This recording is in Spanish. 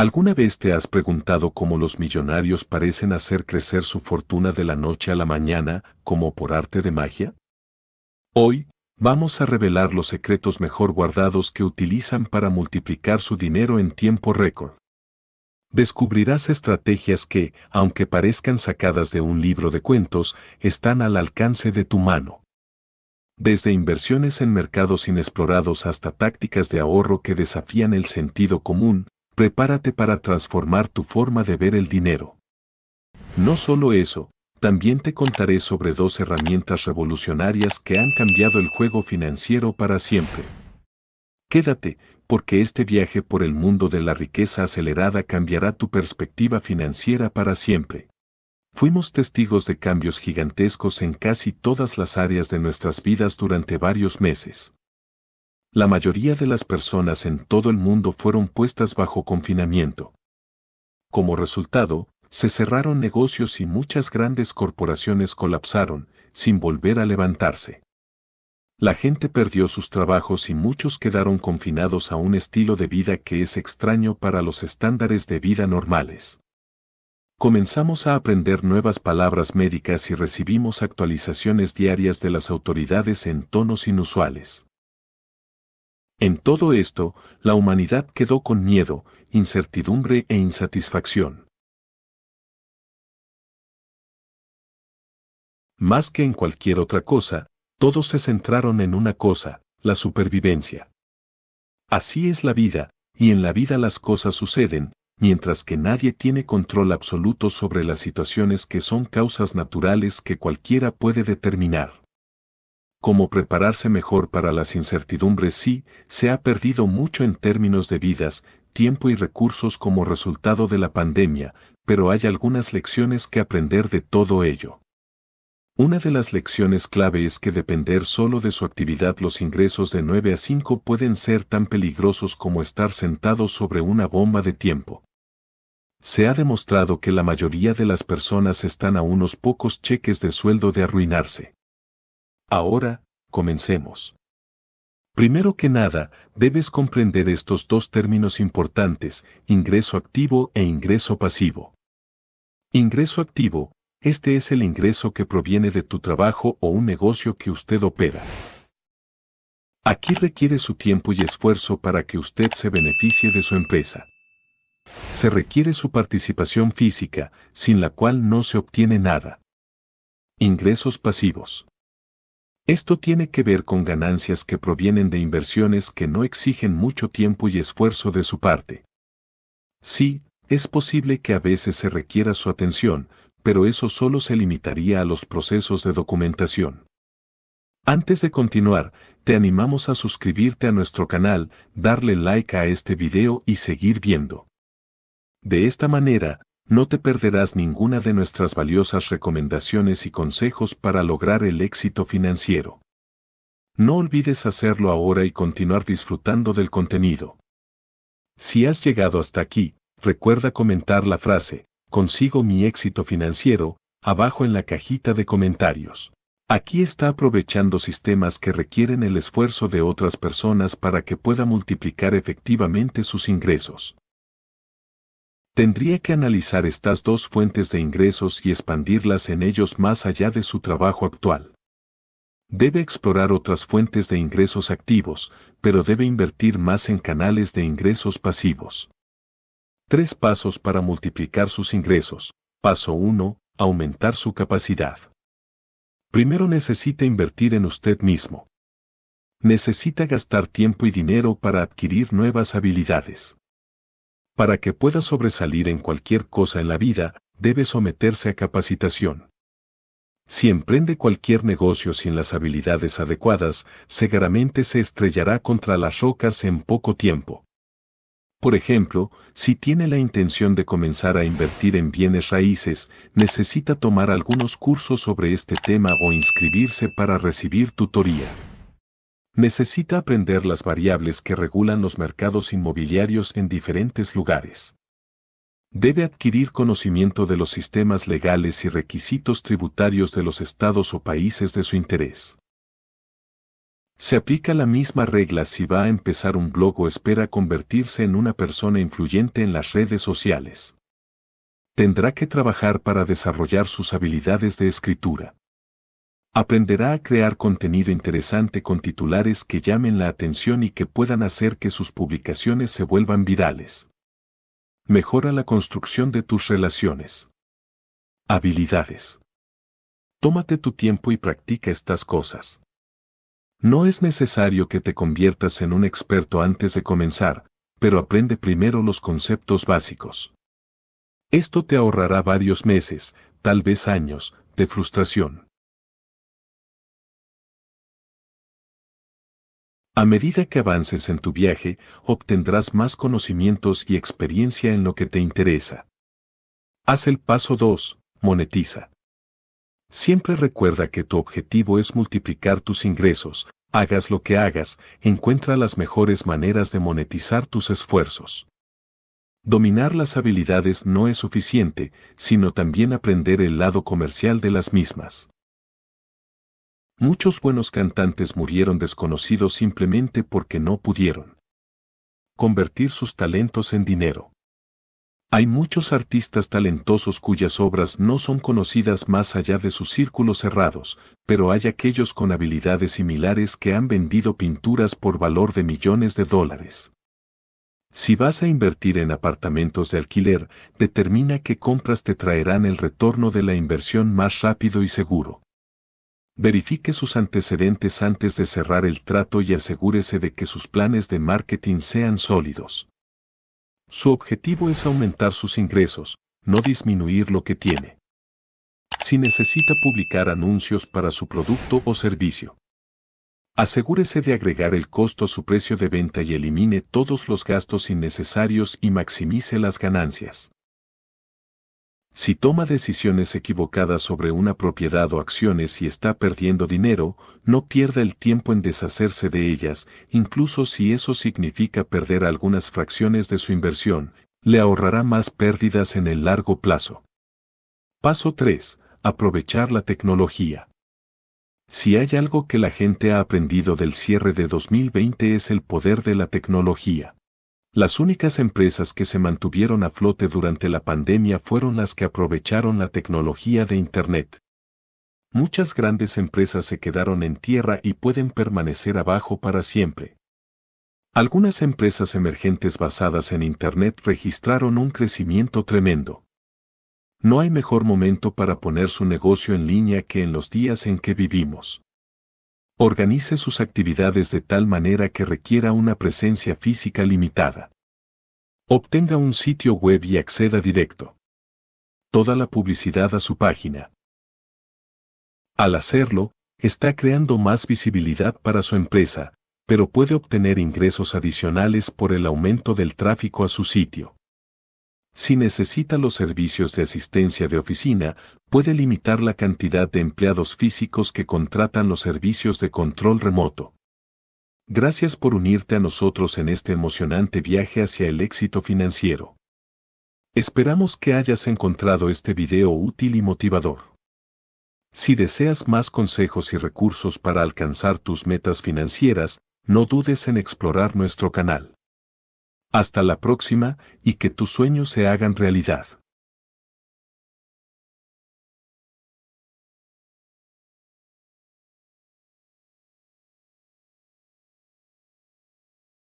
¿Alguna vez te has preguntado cómo los millonarios parecen hacer crecer su fortuna de la noche a la mañana, como por arte de magia? Hoy, vamos a revelar los secretos mejor guardados que utilizan para multiplicar su dinero en tiempo récord. Descubrirás estrategias que, aunque parezcan sacadas de un libro de cuentos, están al alcance de tu mano. Desde inversiones en mercados inexplorados hasta tácticas de ahorro que desafían el sentido común, prepárate para transformar tu forma de ver el dinero. No solo eso, también te contaré sobre dos herramientas revolucionarias que han cambiado el juego financiero para siempre. Quédate, porque este viaje por el mundo de la riqueza acelerada cambiará tu perspectiva financiera para siempre. Fuimos testigos de cambios gigantescos en casi todas las áreas de nuestras vidas durante varios meses la mayoría de las personas en todo el mundo fueron puestas bajo confinamiento. Como resultado, se cerraron negocios y muchas grandes corporaciones colapsaron, sin volver a levantarse. La gente perdió sus trabajos y muchos quedaron confinados a un estilo de vida que es extraño para los estándares de vida normales. Comenzamos a aprender nuevas palabras médicas y recibimos actualizaciones diarias de las autoridades en tonos inusuales. En todo esto, la humanidad quedó con miedo, incertidumbre e insatisfacción. Más que en cualquier otra cosa, todos se centraron en una cosa, la supervivencia. Así es la vida, y en la vida las cosas suceden, mientras que nadie tiene control absoluto sobre las situaciones que son causas naturales que cualquiera puede determinar cómo prepararse mejor para las incertidumbres sí se ha perdido mucho en términos de vidas, tiempo y recursos como resultado de la pandemia, pero hay algunas lecciones que aprender de todo ello. Una de las lecciones clave es que depender solo de su actividad los ingresos de 9 a 5 pueden ser tan peligrosos como estar sentado sobre una bomba de tiempo. Se ha demostrado que la mayoría de las personas están a unos pocos cheques de sueldo de arruinarse. Ahora, comencemos. Primero que nada, debes comprender estos dos términos importantes, ingreso activo e ingreso pasivo. Ingreso activo, este es el ingreso que proviene de tu trabajo o un negocio que usted opera. Aquí requiere su tiempo y esfuerzo para que usted se beneficie de su empresa. Se requiere su participación física, sin la cual no se obtiene nada. Ingresos pasivos. Esto tiene que ver con ganancias que provienen de inversiones que no exigen mucho tiempo y esfuerzo de su parte. Sí, es posible que a veces se requiera su atención, pero eso solo se limitaría a los procesos de documentación. Antes de continuar, te animamos a suscribirte a nuestro canal, darle like a este video y seguir viendo. De esta manera, no te perderás ninguna de nuestras valiosas recomendaciones y consejos para lograr el éxito financiero. No olvides hacerlo ahora y continuar disfrutando del contenido. Si has llegado hasta aquí, recuerda comentar la frase, consigo mi éxito financiero, abajo en la cajita de comentarios. Aquí está aprovechando sistemas que requieren el esfuerzo de otras personas para que pueda multiplicar efectivamente sus ingresos. Tendría que analizar estas dos fuentes de ingresos y expandirlas en ellos más allá de su trabajo actual. Debe explorar otras fuentes de ingresos activos, pero debe invertir más en canales de ingresos pasivos. Tres pasos para multiplicar sus ingresos. Paso 1. Aumentar su capacidad. Primero necesita invertir en usted mismo. Necesita gastar tiempo y dinero para adquirir nuevas habilidades. Para que pueda sobresalir en cualquier cosa en la vida, debe someterse a capacitación. Si emprende cualquier negocio sin las habilidades adecuadas, seguramente se estrellará contra las rocas en poco tiempo. Por ejemplo, si tiene la intención de comenzar a invertir en bienes raíces, necesita tomar algunos cursos sobre este tema o inscribirse para recibir tutoría. Necesita aprender las variables que regulan los mercados inmobiliarios en diferentes lugares. Debe adquirir conocimiento de los sistemas legales y requisitos tributarios de los estados o países de su interés. Se aplica la misma regla si va a empezar un blog o espera convertirse en una persona influyente en las redes sociales. Tendrá que trabajar para desarrollar sus habilidades de escritura. Aprenderá a crear contenido interesante con titulares que llamen la atención y que puedan hacer que sus publicaciones se vuelvan virales. Mejora la construcción de tus relaciones. Habilidades. Tómate tu tiempo y practica estas cosas. No es necesario que te conviertas en un experto antes de comenzar, pero aprende primero los conceptos básicos. Esto te ahorrará varios meses, tal vez años, de frustración. A medida que avances en tu viaje, obtendrás más conocimientos y experiencia en lo que te interesa. Haz el paso 2, monetiza. Siempre recuerda que tu objetivo es multiplicar tus ingresos, hagas lo que hagas, encuentra las mejores maneras de monetizar tus esfuerzos. Dominar las habilidades no es suficiente, sino también aprender el lado comercial de las mismas. Muchos buenos cantantes murieron desconocidos simplemente porque no pudieron convertir sus talentos en dinero. Hay muchos artistas talentosos cuyas obras no son conocidas más allá de sus círculos cerrados, pero hay aquellos con habilidades similares que han vendido pinturas por valor de millones de dólares. Si vas a invertir en apartamentos de alquiler, determina qué compras te traerán el retorno de la inversión más rápido y seguro. Verifique sus antecedentes antes de cerrar el trato y asegúrese de que sus planes de marketing sean sólidos. Su objetivo es aumentar sus ingresos, no disminuir lo que tiene. Si necesita publicar anuncios para su producto o servicio, asegúrese de agregar el costo a su precio de venta y elimine todos los gastos innecesarios y maximice las ganancias. Si toma decisiones equivocadas sobre una propiedad o acciones y está perdiendo dinero, no pierda el tiempo en deshacerse de ellas, incluso si eso significa perder algunas fracciones de su inversión, le ahorrará más pérdidas en el largo plazo. Paso 3. Aprovechar la tecnología. Si hay algo que la gente ha aprendido del cierre de 2020 es el poder de la tecnología. Las únicas empresas que se mantuvieron a flote durante la pandemia fueron las que aprovecharon la tecnología de Internet. Muchas grandes empresas se quedaron en tierra y pueden permanecer abajo para siempre. Algunas empresas emergentes basadas en Internet registraron un crecimiento tremendo. No hay mejor momento para poner su negocio en línea que en los días en que vivimos. Organice sus actividades de tal manera que requiera una presencia física limitada. Obtenga un sitio web y acceda directo. Toda la publicidad a su página. Al hacerlo, está creando más visibilidad para su empresa, pero puede obtener ingresos adicionales por el aumento del tráfico a su sitio. Si necesita los servicios de asistencia de oficina, puede limitar la cantidad de empleados físicos que contratan los servicios de control remoto. Gracias por unirte a nosotros en este emocionante viaje hacia el éxito financiero. Esperamos que hayas encontrado este video útil y motivador. Si deseas más consejos y recursos para alcanzar tus metas financieras, no dudes en explorar nuestro canal. Hasta la próxima y que tus sueños se hagan realidad.